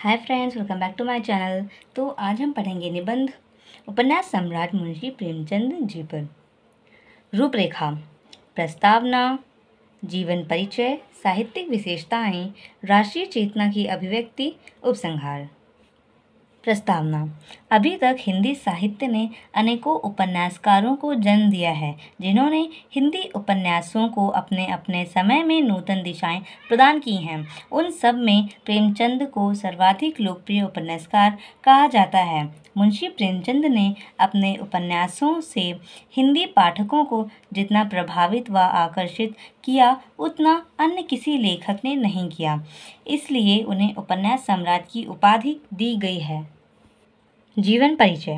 hi friends welcome back to my channel तो आज हम पढ़ेंगे निबंध उपन्यास सम्राट मुंशी प्रेमचंद जी पर रूपरेखा प्रस्तावना जीवन परिचय साहित्यिक विशेषताएं राष्ट्रीय चेतना की अभिव्यक्ति उपसंहार प्रस्तावना अभी तक हिंदी साहित्य ने अनेकों उपन्यासकारों को जन्म दिया है जिन्होंने हिंदी उपन्यासों को अपने अपने समय में नूतन दिशाएं प्रदान की हैं उन सब में प्रेमचंद को सर्वाधिक लोकप्रिय उपन्यासकार कहा जाता है मुंशी प्रेमचंद ने अपने उपन्यासों से हिंदी पाठकों को जितना प्रभावित व आकर्षित किया उतना अन्य किसी लेखक ने नहीं किया इसलिए उन्हें उपन्यास सम्राट की उपाधि दी गई है जीवन परिचय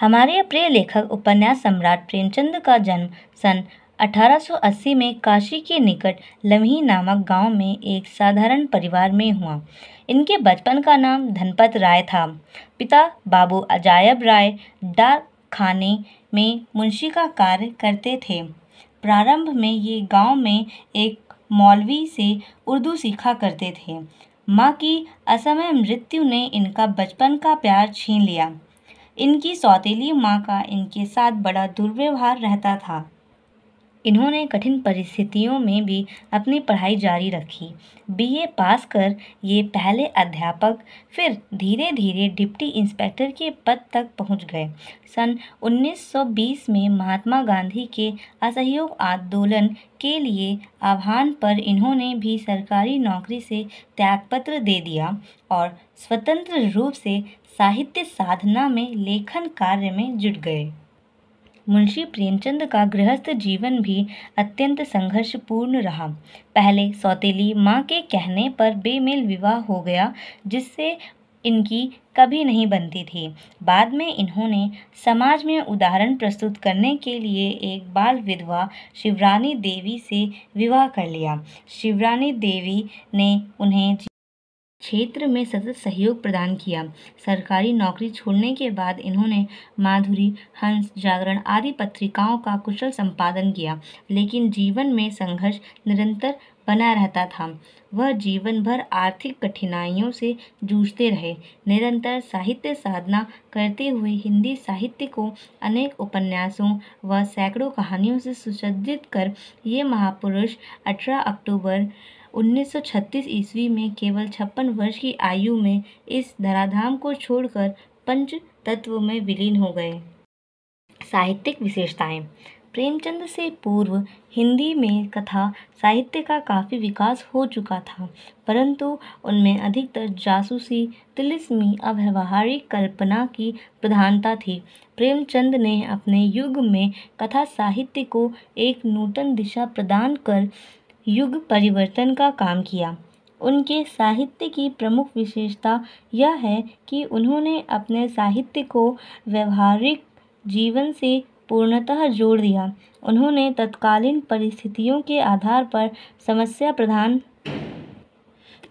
हमारे प्रिय लेखक उपन्यास सम्राट प्रेमचंद का जन्म सन 1880 में काशी के निकट लम्ही नामक गांव में एक साधारण परिवार में हुआ इनके बचपन का नाम धनपत राय था पिता बाबू अजायब राय डाक खाने में मुंशी का कार्य करते थे प्रारंभ में ये गांव में एक मौलवी से उर्दू सीखा करते थे माँ की असमय मृत्यु ने इनका बचपन का प्यार छीन लिया इनकी सौतेली माँ का इनके साथ बड़ा दुर्व्यवहार रहता था इन्होंने कठिन परिस्थितियों में भी अपनी पढ़ाई जारी रखी बीए पास कर ये पहले अध्यापक फिर धीरे धीरे डिप्टी इंस्पेक्टर के पद तक पहुंच गए सन 1920 में महात्मा गांधी के असहयोग आंदोलन के लिए आह्वान पर इन्होंने भी सरकारी नौकरी से त्यागपत्र दे दिया और स्वतंत्र रूप से साहित्य साधना में लेखन कार्य में जुट गए मुंशी प्रेमचंद का गृहस्थ जीवन भी अत्यंत संघर्षपूर्ण रहा पहले सौतेली माँ के कहने पर बेमेल विवाह हो गया जिससे इनकी कभी नहीं बनती थी बाद में इन्होंने समाज में उदाहरण प्रस्तुत करने के लिए एक बाल विधवा शिवरानी देवी से विवाह कर लिया शिवरानी देवी ने उन्हें क्षेत्र में सतत सहयोग प्रदान किया सरकारी नौकरी छोड़ने के बाद इन्होंने माधुरी हंस जागरण आदि पत्रिकाओं का कुशल संपादन किया लेकिन जीवन में संघर्ष निरंतर बना रहता था वह जीवन भर आर्थिक कठिनाइयों से जूझते रहे निरंतर साहित्य साधना करते हुए हिंदी साहित्य को अनेक उपन्यासों व सैकड़ों कहानियों से सुसज्जित कर ये महापुरुष 18 अक्टूबर 1936 ईस्वी में केवल छप्पन वर्ष की आयु में इस धराधाम को छोड़कर पंच तत्व में विलीन हो गए साहित्यिक विशेषताएं प्रेमचंद से पूर्व हिंदी में कथा साहित्य का काफ़ी विकास हो चुका था परंतु उनमें अधिकतर जासूसी तिलिस्मी अव्यवहारिक कल्पना की प्रधानता थी प्रेमचंद ने अपने युग में कथा साहित्य को एक नूतन दिशा प्रदान कर युग परिवर्तन का काम किया उनके साहित्य की प्रमुख विशेषता यह है कि उन्होंने अपने साहित्य को व्यवहारिक जीवन से पूर्णतः जोड़ दिया उन्होंने तत्कालीन परिस्थितियों के आधार पर समस्या प्रधान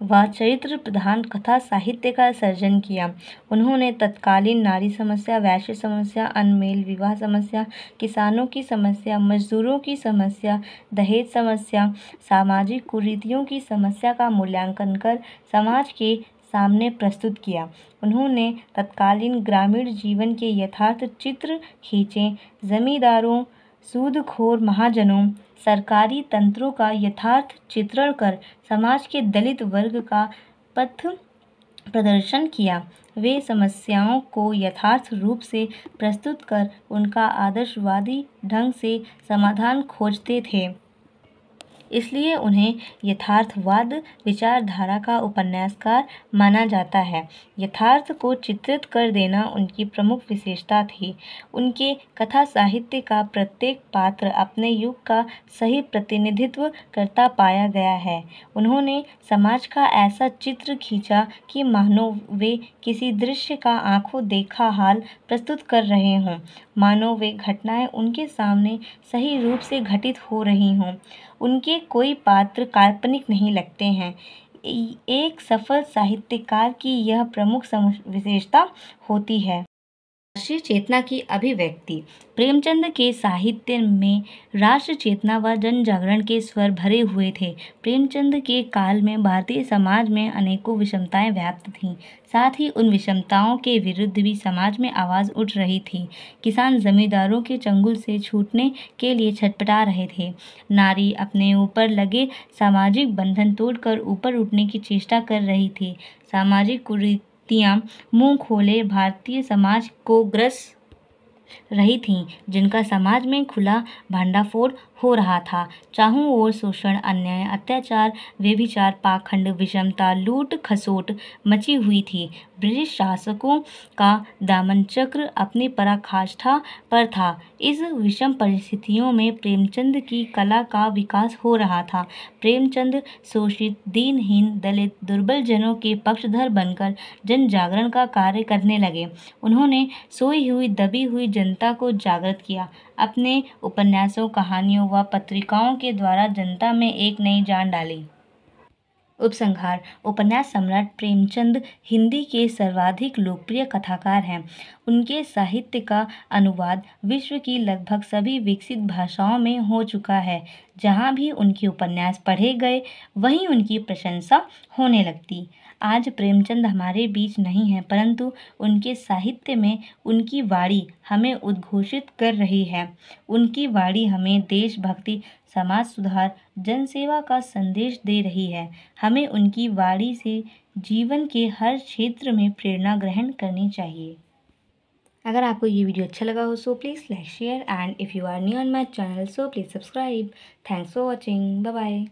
व चरित्र प्रधान कथा साहित्य का सर्जन किया उन्होंने तत्कालीन नारी समस्या वैश्य समस्या अनमेल विवाह समस्या किसानों की समस्या मजदूरों की समस्या दहेज समस्या सामाजिक कुरीतियों की समस्या का मूल्यांकन कर समाज के सामने प्रस्तुत किया उन्होंने तत्कालीन ग्रामीण जीवन के यथार्थ चित्र खींचे जमींदारों सूदखोर महाजनों सरकारी तंत्रों का यथार्थ चित्रण कर समाज के दलित वर्ग का पथ प्रदर्शन किया वे समस्याओं को यथार्थ रूप से प्रस्तुत कर उनका आदर्शवादी ढंग से समाधान खोजते थे इसलिए उन्हें यथार्थवाद विचारधारा का उपन्यासकार माना जाता है यथार्थ को चित्रित कर देना उनकी प्रमुख विशेषता थी उनके कथा साहित्य का प्रत्येक पात्र अपने युग का सही प्रतिनिधित्व करता पाया गया है उन्होंने समाज का ऐसा चित्र खींचा कि मानो वे किसी दृश्य का आंखों देखा हाल प्रस्तुत कर रहे हों मानो वे घटनाएं उनके सामने सही रूप से घटित हो रही हों उनके कोई पात्र काल्पनिक नहीं लगते हैं एक सफल साहित्यकार की यह प्रमुख विशेषता होती है राष्ट्रीय चेतना की अभिव्यक्ति प्रेमचंद के साहित्य में राष्ट्र चेतना व जन जागरण के स्वर भरे हुए थे प्रेमचंद के काल में भारतीय समाज में अनेकों विषमताएं व्याप्त थीं साथ ही उन विषमताओं के विरुद्ध भी समाज में आवाज़ उठ रही थी किसान जमींदारों के चंगुल से छूटने के लिए छटपटा रहे थे नारी अपने ऊपर लगे सामाजिक बंधन तोड़कर ऊपर उठने की चेष्टा कर रही थी सामाजिक कुरीति शक्तियाँ मुंह खोले भारतीय समाज को ग्रस रही थीं जिनका समाज में खुला भांडाफोड़ हो रहा था चाहूँ और शोषण अन्याय अत्याचार व्यभिचार पाखंड विषमता लूट खसोट मची हुई थी ब्रिटिश शासकों का दामन चक्र अपनी पराकाष्ठा पर था इस विषम परिस्थितियों में प्रेमचंद की कला का विकास हो रहा था प्रेमचंद शोषित दीनहीन दलित दुर्बल जनों के पक्षधर बनकर जन जागरण का कार्य करने लगे उन्होंने सोई हुई दबी हुई जनता को जागृत किया अपने उपन्यासों कहानियों हुआ पत्रिकाओं के द्वारा जनता में एक नई जान डाली उपसंहार उपन्यास सम्राट प्रेमचंद हिंदी के सर्वाधिक लोकप्रिय कथाकार हैं उनके साहित्य का अनुवाद विश्व की लगभग सभी विकसित भाषाओं में हो चुका है जहाँ भी उनके उपन्यास पढ़े गए वहीं उनकी प्रशंसा होने लगती आज प्रेमचंद हमारे बीच नहीं हैं परंतु उनके साहित्य में उनकी वाणी हमें उद्घोषित कर रही है उनकी वाणी हमें देशभक्ति समाज सुधार जन सेवा का संदेश दे रही है हमें उनकी वाणी से जीवन के हर क्षेत्र में प्रेरणा ग्रहण करनी चाहिए अगर आपको ये वीडियो अच्छा लगा हो so please like share and if you are new on my channel so please subscribe thanks for watching bye